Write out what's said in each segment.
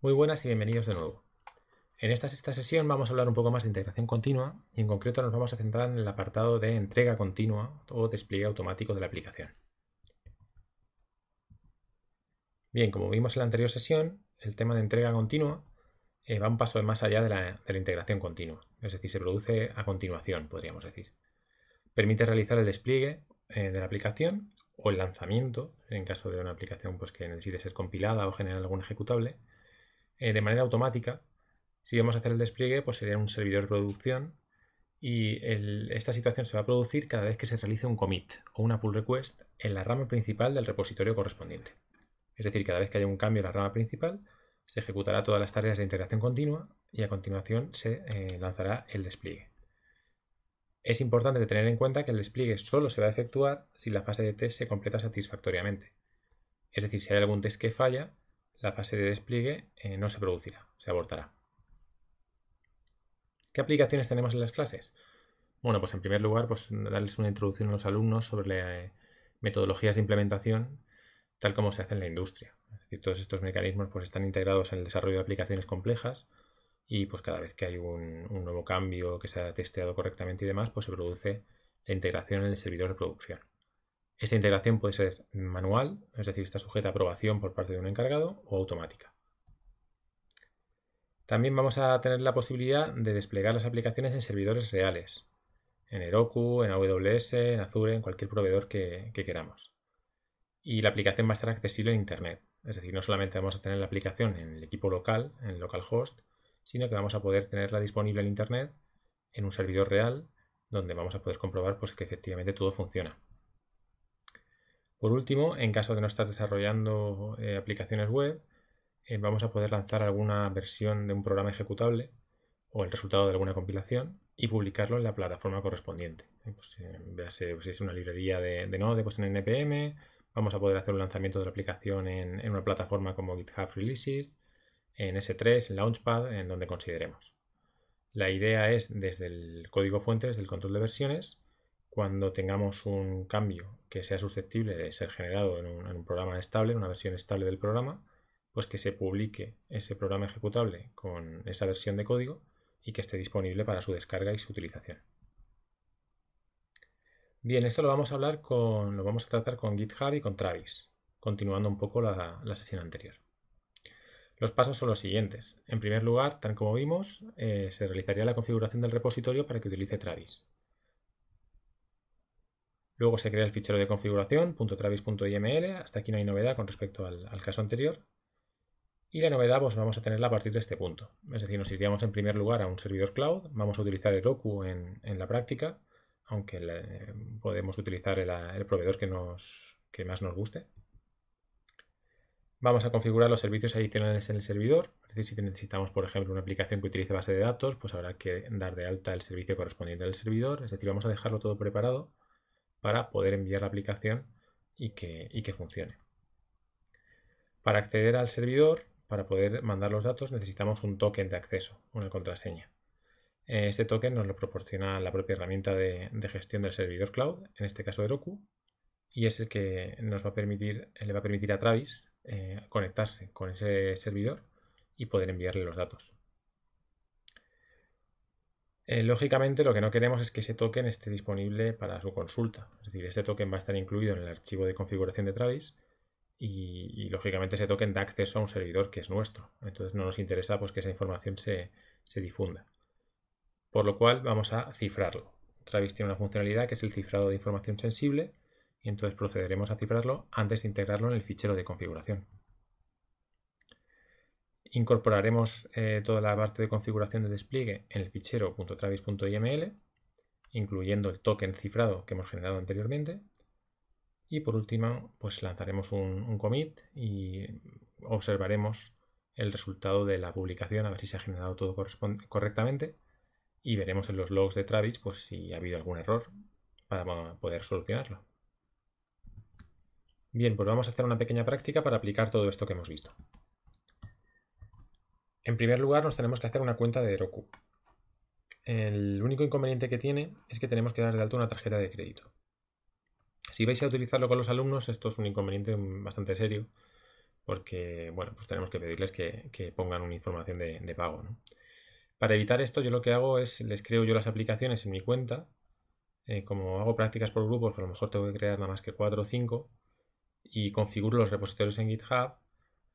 Muy buenas y bienvenidos de nuevo. En esta sexta sesión vamos a hablar un poco más de integración continua y en concreto nos vamos a centrar en el apartado de entrega continua o despliegue automático de la aplicación. Bien, como vimos en la anterior sesión, el tema de entrega continua eh, va un paso más allá de la, integración continua, es decir, se produce a continuación, podríamos decir. Permite realizar el despliegue eh, de la aplicación o el lanzamiento, en caso de una aplicación pues, que necesite ser compilada o generar algún ejecutable, eh, de manera automática. Si vamos a hacer el despliegue, pues sería un servidor de producción y esta situación se va a producir cada vez que se realice un commit o una pull request en la rama principal del repositorio correspondiente. Es decir, cada vez que haya un cambio en la rama principal, se ejecutará todas las tareas de integración continua y a continuación se eh, lanzará el despliegue. Es importante tener en cuenta que el despliegue solo se va a efectuar si la fase de test se completa satisfactoriamente. Es decir, si hay algún test que falla, la fase de despliegue eh, no se producirá, se abortará. ¿Qué aplicaciones tenemos en las clases? Bueno, pues en primer lugar, pues darles una introducción a los alumnos sobre las eh, metodologías de implementación, tal como se hace en la industria. Es decir, todos estos mecanismos pues, están integrados en el desarrollo de aplicaciones complejas y pues cada vez que hay un, un nuevo cambio que se ha testeado correctamente y demás, pues se produce la integración en el servidor de producción. Esta integración puede ser manual, es decir, está sujeta a aprobación por parte de un encargado o automática. También vamos a tener la posibilidad de desplegar las aplicaciones en servidores reales, en Heroku, en AWS, en Azure, en cualquier proveedor que, queramos. Y la aplicación va a estar accesible en Internet, es decir, no solamente vamos a tener la aplicación en el equipo local, en el localhost, sino que vamos a poder tenerla disponible en Internet en un servidor real donde vamos a poder comprobar pues, que efectivamente todo funciona. Por último, en caso de no estar desarrollando eh, aplicaciones web, eh, vamos a poder lanzar alguna versión de un programa ejecutable o el resultado de alguna compilación y publicarlo en la plataforma correspondiente. Eh, pues, pues, si es una librería de, Node, pues, en NPM, vamos a poder hacer un lanzamiento de la aplicación en, en una plataforma como GitHub Releases, en S3, en Launchpad, en donde consideremos. La idea es, desde el código fuente, desde el control de versiones, cuando tengamos un cambio que sea susceptible de ser generado en un, programa estable, en una versión estable del programa, pues que se publique ese programa ejecutable con esa versión de código y que esté disponible para su descarga y su utilización. Bien, esto lo vamos a hablar con, lo vamos a tratar con GitHub y con Travis, continuando un poco la, sesión anterior. Los pasos son los siguientes. En primer lugar, tal como vimos, eh, se realizaría la configuración del repositorio para que utilice Travis. Luego se crea el fichero de configuración .travis.iml. Hasta aquí no hay novedad con respecto al, caso anterior. Y la novedad pues vamos a tenerla a partir de este punto. Es decir, nos iríamos en primer lugar a un servidor cloud. Vamos a utilizar el en, en la práctica, aunque podemos utilizar el, proveedor que, nos, que más nos guste. Vamos a configurar los servicios adicionales en el servidor. Es decir, si necesitamos, por ejemplo, una aplicación que utilice base de datos, pues habrá que dar de alta el servicio correspondiente al servidor. Es decir, vamos a dejarlo todo preparado para poder enviar la aplicación y que, que funcione. Para acceder al servidor, para poder mandar los datos, necesitamos un token de acceso, una contraseña. Eh, este token nos lo proporciona la propia herramienta de, gestión del servidor cloud, en este caso de Roku, y es el que nos va a permitir, le va a permitir a Travis eh, conectarse con ese servidor y poder enviarle los datos. Eh, lógicamente lo que no queremos es que ese token esté disponible para su consulta. Es decir, ese token va a estar incluido en el archivo de configuración de Travis y, lógicamente ese token da acceso a un servidor que es nuestro. Entonces no nos interesa pues, que esa información se, se difunda. Por lo cual vamos a cifrarlo. Travis tiene una funcionalidad que es el cifrado de información sensible y entonces procederemos a cifrarlo antes de integrarlo en el fichero de configuración. Incorporaremos eh, toda la parte de configuración de despliegue en el fichero .travis.iml, incluyendo el token cifrado que hemos generado anteriormente. Y por último, pues lanzaremos un, un commit y observaremos el resultado de la publicación, a ver si se ha generado todo correctamente y veremos en los logs de Travis pues, si ha habido algún error para poder solucionarlo. Bien, pues vamos a hacer una pequeña práctica para aplicar todo esto que hemos visto. En primer lugar, nos tenemos que hacer una cuenta de Heroku. El único inconveniente que tiene es que tenemos que dar de alta una tarjeta de crédito. Si vais a utilizarlo con los alumnos, esto es un inconveniente bastante serio, porque bueno, pues tenemos que pedirles que, pongan una información de, pago. Para evitar esto, yo lo que hago es les creo yo las aplicaciones en mi cuenta. Eh, como hago prácticas por grupos, pues a lo mejor tengo que crear nada más que 4 o 5 y configuro los repositorios en GitHub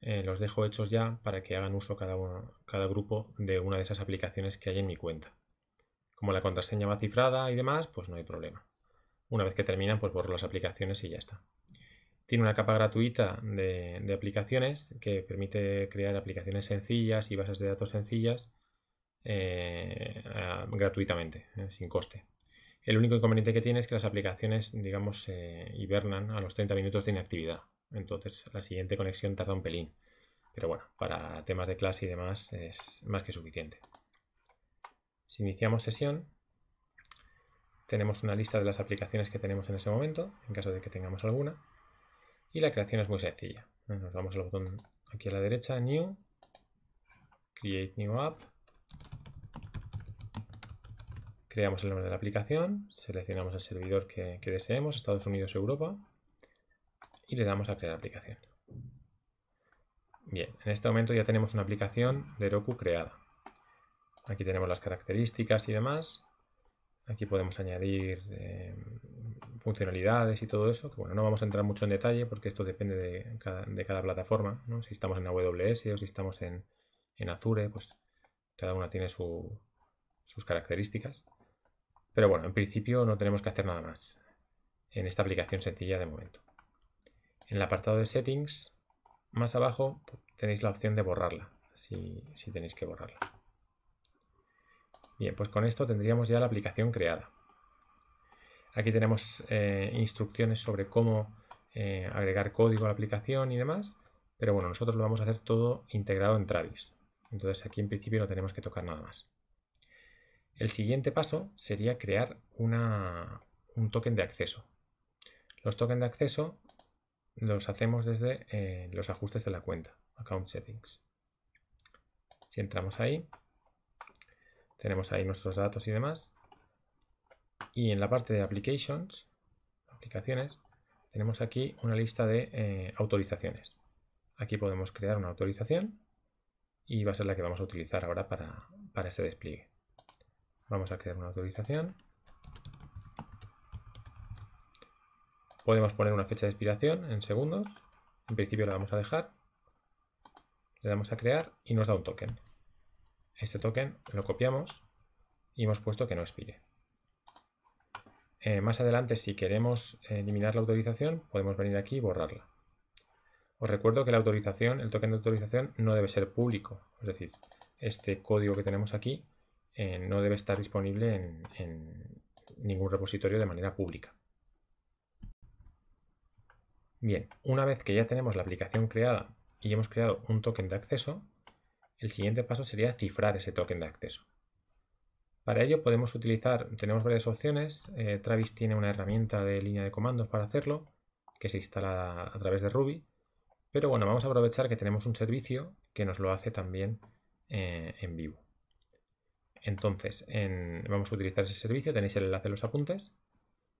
eh, los dejo hechos ya para que hagan uso cada, cada grupo de una de esas aplicaciones que hay en mi cuenta. Como la contraseña va cifrada y demás, pues no hay problema. Una vez que terminan, pues borro las aplicaciones y ya está. Tiene una capa gratuita de, aplicaciones que permite crear aplicaciones sencillas y bases de datos sencillas eh, gratuitamente, eh, sin coste. El único inconveniente que tiene es que las aplicaciones, digamos, se hibernan a los 30 minutos de inactividad entonces la siguiente conexión tarda un pelín. Pero bueno, para temas de clase y demás es más que suficiente. Si iniciamos sesión, tenemos una lista de las aplicaciones que tenemos en ese momento, en caso de que tengamos alguna. Y la creación es muy sencilla. Nos vamos al botón aquí a la derecha, New, Create New App. Creamos el nombre de la aplicación, seleccionamos el servidor que, que deseemos, Estados Unidos, Europa, y le damos a crear aplicación. Bien, en este momento ya tenemos una aplicación de Roku creada. Aquí tenemos las características y demás. Aquí podemos añadir eh, funcionalidades y todo eso, bueno, no vamos a entrar mucho en detalle porque esto depende de cada, plataforma, Si estamos en AWS o si estamos en, Azure, pues cada una tiene sus características. Pero bueno, en principio no tenemos que hacer nada más en esta aplicación sencilla de momento en el apartado de settings, más abajo tenéis la opción de borrarla, si, tenéis que borrarla. Bien, pues con esto tendríamos ya la aplicación creada. Aquí tenemos eh, instrucciones sobre cómo eh, agregar código a la aplicación y demás, pero bueno, nosotros lo vamos a hacer todo integrado en Travis. Entonces aquí en principio no tenemos que tocar nada más. El siguiente paso sería crear un token de acceso. Los tokens de acceso los hacemos desde eh, los ajustes de la cuenta, Account Settings. Si entramos ahí, tenemos ahí nuestros datos y demás. Y en la parte de Applications, aplicaciones, tenemos aquí una lista de eh, autorizaciones. Aquí podemos crear una autorización y va a ser la que vamos a utilizar ahora para, para este despliegue. Vamos a crear una autorización Podemos poner una fecha de expiración en segundos. En principio la vamos a dejar. Le damos a crear y nos da un token. Este token lo copiamos y hemos puesto que no expire. Eh, más adelante, si queremos eliminar la autorización, podemos venir aquí y borrarla. Os recuerdo que la autorización, el token de autorización, no debe ser público. Es decir, este código que tenemos aquí eh, no debe estar disponible en ningún repositorio de manera pública. Bien, una vez que ya tenemos la aplicación creada y hemos creado un token de acceso, el siguiente paso sería cifrar ese token de acceso. Para ello podemos utilizar, tenemos varias opciones, eh, Travis tiene una herramienta de línea de comandos para hacerlo, que se instala a través de Ruby, pero bueno, vamos a aprovechar que tenemos un servicio que nos lo hace también eh, en vivo. Entonces, vamos a utilizar ese servicio, tenéis el enlace de los apuntes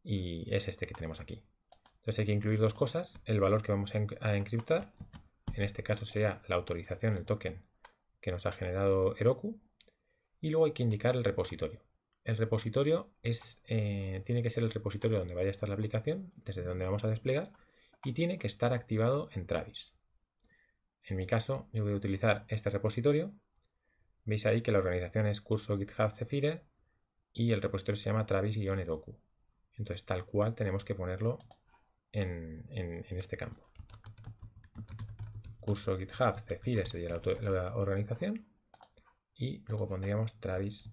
y es este que tenemos aquí. Entonces hay que incluir dos cosas, el valor que vamos a, encriptar, en este caso sea la autorización, el token que nos ha generado Heroku, y luego hay que indicar el repositorio. El repositorio es, eh, tiene que ser el repositorio donde vaya a estar la aplicación, desde donde vamos a desplegar, y tiene que estar activado en Travis. En mi caso, yo voy a utilizar este repositorio. Veis ahí que la organización es curso GitHub Zephyr y el repositorio se llama Travis-Heroku. Entonces, tal cual tenemos que ponerlo en, este campo. Curso GitHub, Cecilia sería la, organización y luego pondríamos Travis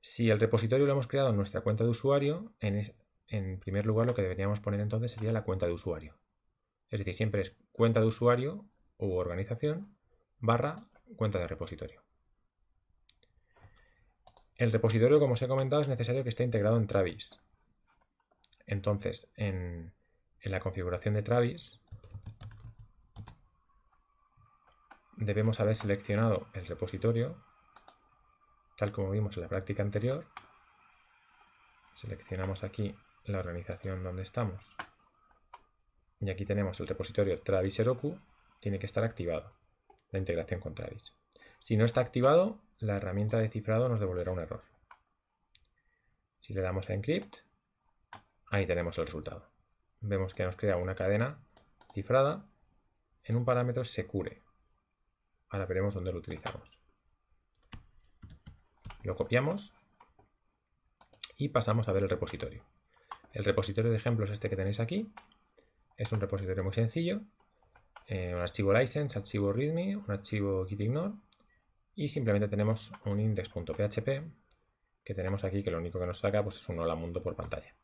Si el repositorio lo hemos creado en nuestra cuenta de usuario, en, en, primer lugar lo que deberíamos poner entonces sería la cuenta de usuario. Es decir, siempre es cuenta de usuario u organización barra cuenta de repositorio. El repositorio, como os he comentado, es necesario que esté integrado en Travis. Entonces, en, la configuración de Travis, debemos haber seleccionado el repositorio, tal como vimos en la práctica anterior. Seleccionamos aquí la organización donde estamos. Y aquí tenemos el repositorio Travis Heroku, tiene que estar activado, la integración con Travis. Si no está activado, la herramienta de cifrado nos devolverá un error. Si le damos a Encrypt, Ahí tenemos el resultado. Vemos que nos crea una cadena cifrada en un parámetro secure. Ahora veremos dónde lo utilizamos. Lo copiamos y pasamos a ver el repositorio. El repositorio de ejemplos es este que tenéis aquí. Es un repositorio muy sencillo. Eh, un archivo license, archivo readme, un archivo gitignore y simplemente tenemos un index.php que tenemos aquí que lo único que nos saca pues, es un hola mundo por pantalla.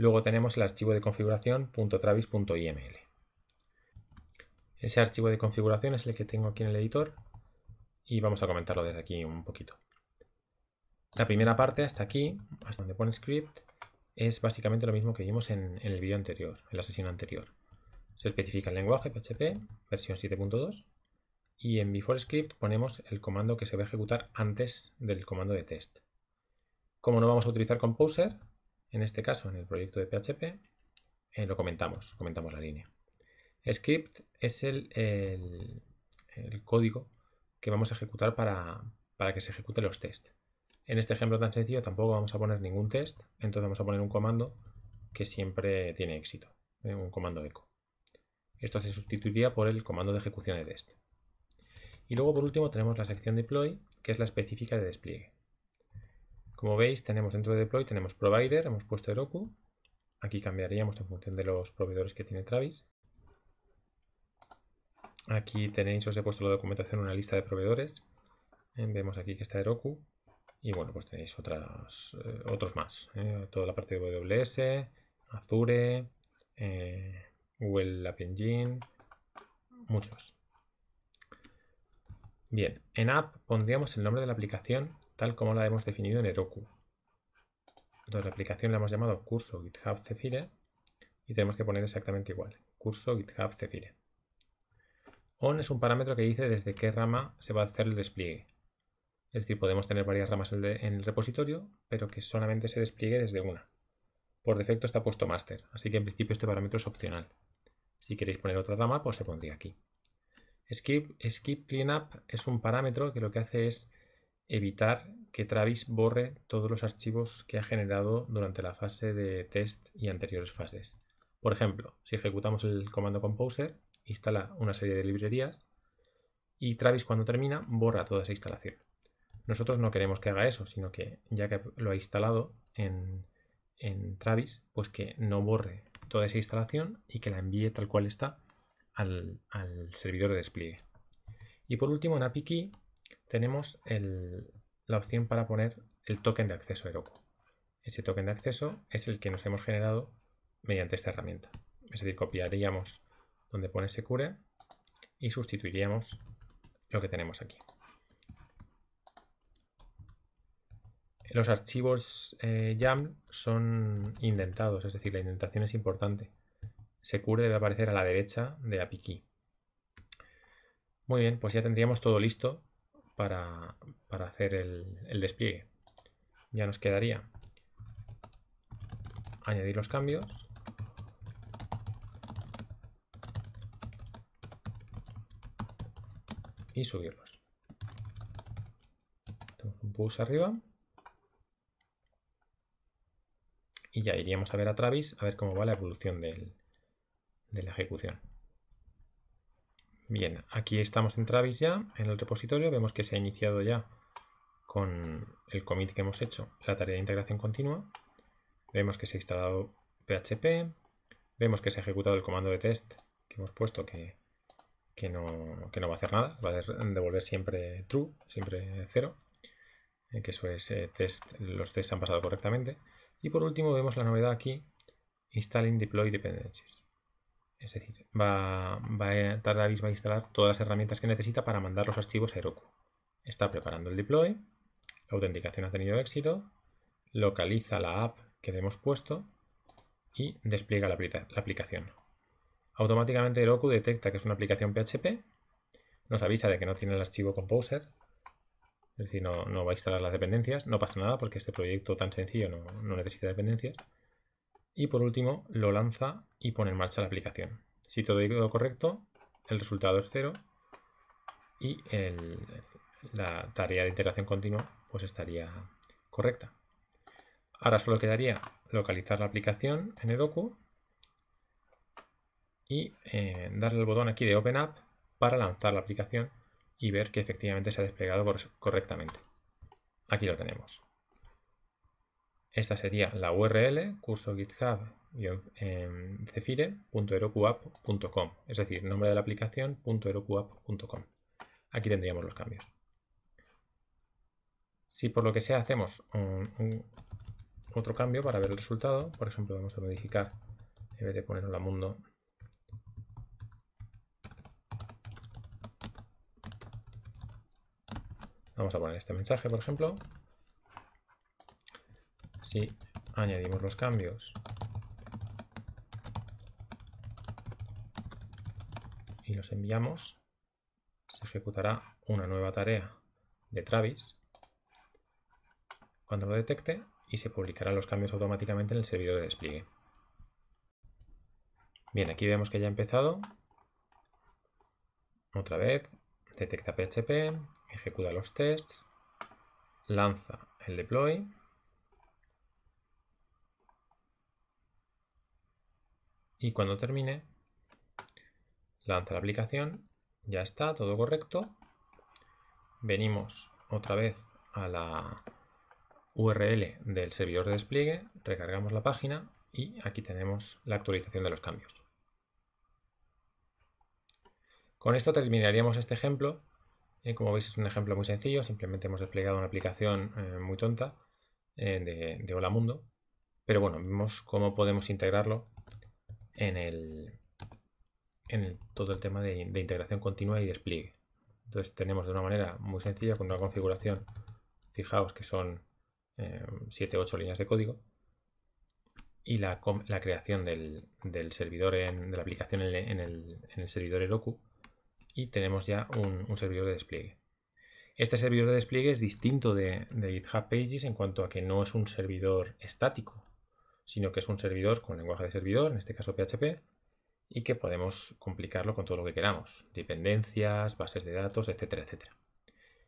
Luego tenemos el archivo de configuración .travis.iml. Ese archivo de configuración es el que tengo aquí en el editor y vamos a comentarlo desde aquí un poquito. La primera parte hasta aquí, hasta donde pone script, es básicamente lo mismo que vimos en, en el vídeo anterior, en la sesión anterior. Se especifica el lenguaje PHP, versión 7.2, y en before script ponemos el comando que se va a ejecutar antes del comando de test. Como no vamos a utilizar Composer, en este caso, en el proyecto de PHP, eh, lo comentamos, comentamos la línea. Script es el, código que vamos a ejecutar para, que se ejecute los test. En este ejemplo tan sencillo tampoco vamos a poner ningún test, entonces vamos a poner un comando que siempre tiene éxito, eh, un comando echo. Esto se sustituiría por el comando de ejecución de test. Y luego por último tenemos la sección deploy, que es la específica de despliegue. Como veis, tenemos dentro de deploy, tenemos provider, hemos puesto Heroku. Aquí cambiaríamos en función de los proveedores que tiene Travis. Aquí tenéis, os he puesto la documentación, una lista de proveedores. Eh, vemos aquí que está Heroku. Y bueno, pues tenéis otras, eh, otros más. Eh, toda la parte de WS, Azure, Google App Engine, muchos. Bien, en app pondríamos el nombre de la aplicación tal como la hemos definido en Heroku. Entonces la aplicación la hemos llamado curso GitHub Cefire y tenemos que poner exactamente igual, curso GitHub Cefire. On es un parámetro que dice desde qué rama se va a hacer el despliegue. Es decir, podemos tener varias ramas en el repositorio, pero que solamente se despliegue desde una. Por defecto está puesto master, así que en principio este parámetro es opcional. Si queréis poner otra rama, pues se pondría aquí. Skip, skip cleanup es un parámetro que lo que hace es evitar que Travis borre todos los archivos que ha generado durante la fase de test y anteriores fases. Por ejemplo, si ejecutamos el comando Composer, instala una serie de librerías y Travis cuando termina borra toda esa instalación. Nosotros no queremos que haga eso, sino que ya que lo ha instalado en, Travis, pues que no borre toda esa instalación y que la envíe tal cual está al, al servidor de despliegue. Y por último, en API Key tenemos la opción para poner el token de acceso de Heroku. Ese token de acceso es el que nos hemos generado mediante esta herramienta. Es decir, copiaríamos donde pone Secure y sustituiríamos lo que tenemos aquí. Los archivos eh, YAML son indentados, es decir, la indentación es importante. Secure debe aparecer a la derecha de API Key. Muy bien, pues ya tendríamos todo listo para, hacer el, despliegue. Ya nos quedaría añadir los cambios. Y subirlos. push arriba. Y ya iríamos a ver a Travis a ver cómo va la evolución de la ejecución. Bien, aquí estamos en Travis ya, en el repositorio. Vemos que se ha iniciado ya con el commit que hemos hecho, la tarea de integración continua. Vemos que se ha instalado PHP. Vemos que se ha ejecutado el comando de test que hemos puesto que, no, no va a hacer nada. Va a devolver siempre true, siempre cero. Eh, que eso es eh, test, los tests han pasado correctamente. Y por último vemos la novedad aquí, installing deploy dependencies. Es decir, va, va eh, a, va a instalar todas las herramientas que necesita para mandar los archivos a Heroku. Está preparando el deploy, la autenticación ha tenido éxito, localiza la app que le hemos puesto y despliega la, la aplicación. Automáticamente Heroku detecta que es una aplicación PHP, nos avisa de que no tiene el archivo Composer, es decir, no, no va a instalar las dependencias, no pasa nada porque este proyecto tan sencillo no necesita dependencias y por último lo lanza y pone en marcha la aplicación. Si todo ha ido correcto, el resultado es cero y la tarea de integración continua pues estaría correcta. Ahora solo quedaría localizar la aplicación en Heroku y eh, darle el botón aquí de Open App para lanzar la aplicación y ver que efectivamente se ha desplegado correctamente. Aquí lo tenemos. Esta sería la URL curso github em, es decir, nombre de la aplicación Aquí tendríamos los cambios. Si por lo que sea hacemos otro cambio para ver el resultado, por ejemplo, vamos a modificar, en vez de poner la mundo, vamos a poner este mensaje, por ejemplo, si añadimos los cambios y los enviamos, se ejecutará una nueva tarea de Travis cuando lo detecte y se publicarán los cambios automáticamente en el servidor de despliegue. Bien, aquí vemos que ya ha empezado. Otra vez, detecta PHP, ejecuta los tests, lanza el deploy y cuando termine lanza la aplicación, ya está, todo correcto. Venimos otra vez a la URL del servidor de despliegue, recargamos la página y aquí tenemos la actualización de los cambios. Con esto terminaríamos este ejemplo. Eh, como veis es un ejemplo muy sencillo, simplemente hemos desplegado una aplicación eh, muy tonta eh, de, de Hola Mundo. Pero bueno, vemos cómo podemos integrarlo en en todo el tema de, integración continua y despliegue. Entonces tenemos de una manera muy sencilla, con una configuración, fijaos que son eh, 7 8 líneas de código, y la, creación del, servidor, en, de la aplicación en, el, en el, servidor Heroku, y tenemos ya un, servidor de despliegue. Este servidor de despliegue es distinto de GitHub Pages en cuanto a que no es un servidor estático, sino que es un servidor con lenguaje de servidor, en este caso PHP, y que podemos complicarlo con todo lo que queramos, dependencias, bases de datos, etcétera, etcétera.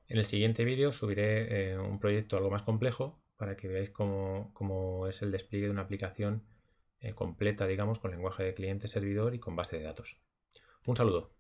En el siguiente vídeo subiré eh, un proyecto algo más complejo para que veáis cómo, es el despliegue de una aplicación eh, completa, digamos, con lenguaje de cliente-servidor y con base de datos. Un saludo.